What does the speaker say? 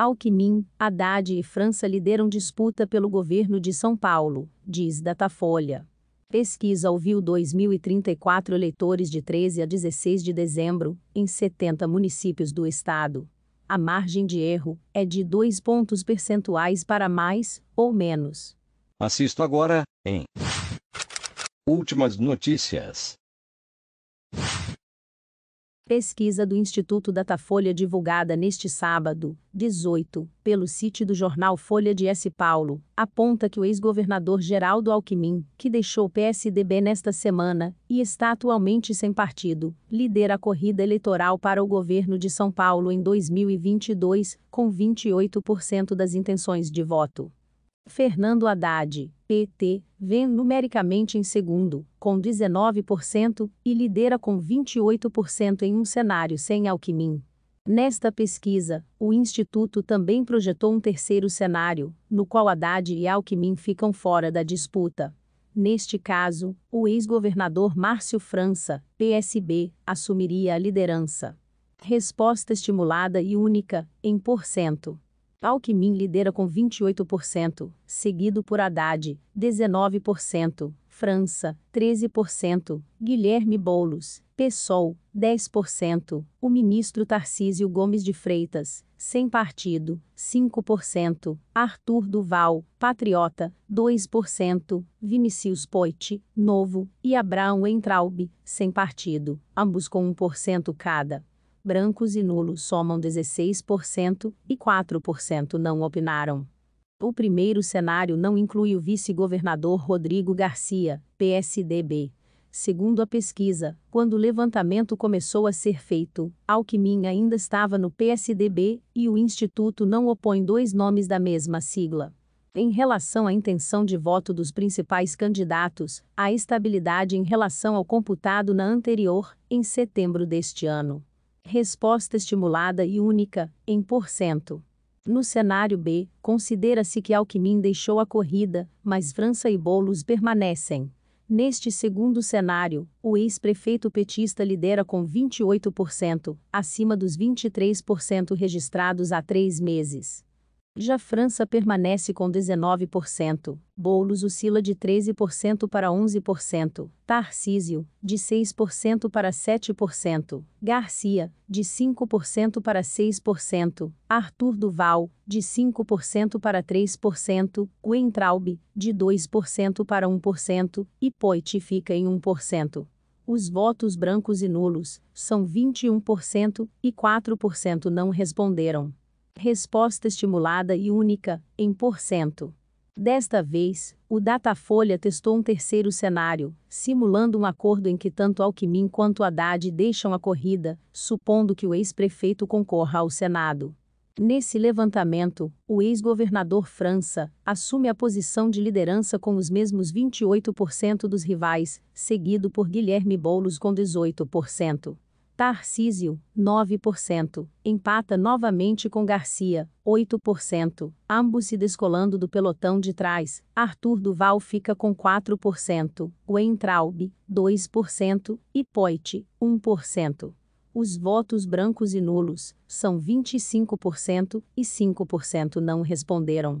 Alckmin, Haddad e França lideram disputa pelo governo de São Paulo, diz Datafolha. Pesquisa ouviu 2.034 eleitores de 13 a 16 de dezembro, em 70 municípios do estado. A margem de erro é de 2 pontos percentuais para mais ou menos. Assisto agora, em Últimas notícias. Pesquisa do Instituto Datafolha divulgada neste sábado, 18, pelo site do jornal Folha de S. Paulo, aponta que o ex-governador Geraldo Alckmin, que deixou o PSDB nesta semana e está atualmente sem partido, lidera a corrida eleitoral para o governo de São Paulo em 2022, com 28% das intenções de voto. Fernando Haddad, PT, vem numericamente em segundo, com 19%, e lidera com 28% em um cenário sem Alckmin. Nesta pesquisa, o Instituto também projetou um terceiro cenário, no qual Haddad e Alckmin ficam fora da disputa. Neste caso, o ex-governador Márcio França, PSB, assumiria a liderança. Resposta estimulada e única, em porcento. Alckmin lidera com 28%, seguido por Haddad, 19%, França, 13%, Guilherme Boulos, PSOL, 10%, o ministro Tarcísio Gomes de Freitas, sem partido, 5%, Arthur Duval, Patriota, 2%, Vinicius Poit, Novo, e Abraão Entraub, sem partido, ambos com 1% cada brancos e nulos somam 16% e 4% não opinaram. O primeiro cenário não inclui o vice-governador Rodrigo Garcia, PSDB. Segundo a pesquisa, quando o levantamento começou a ser feito, Alckmin ainda estava no PSDB e o Instituto não opõe dois nomes da mesma sigla. Em relação à intenção de voto dos principais candidatos, a estabilidade em relação ao computado na anterior, em setembro deste ano resposta estimulada e única, em porcento. No cenário B, considera-se que Alckmin deixou a corrida, mas França e Bolos permanecem. Neste segundo cenário, o ex-prefeito petista lidera com 28%, acima dos 23% registrados há três meses. Já França permanece com 19%, Boulos oscila de 13% para 11%, Tarcísio, de 6% para 7%, Garcia, de 5% para 6%, Arthur Duval, de 5% para 3%, Weintraub, de 2% para 1%, e Poit fica em 1% os votos brancos e nulos são 21% e 4% não responderam. Resposta estimulada e única, em porcento. Desta vez, o Datafolha testou um terceiro cenário, simulando um acordo em que tanto Alckmin quanto Haddad deixam a corrida, supondo que o ex-prefeito concorra ao Senado. Nesse levantamento, o ex-governador França assume a posição de liderança com os mesmos 28% dos rivais, seguido por Guilherme Boulos com 18%. Tarcísio, 9%, empata novamente com Garcia, 8%, ambos se descolando do pelotão de trás. Arthur Duval fica com 4%, Weintraub, 2% e Poit, 1%. Os votos brancos e nulos são 25% e 5% não responderam.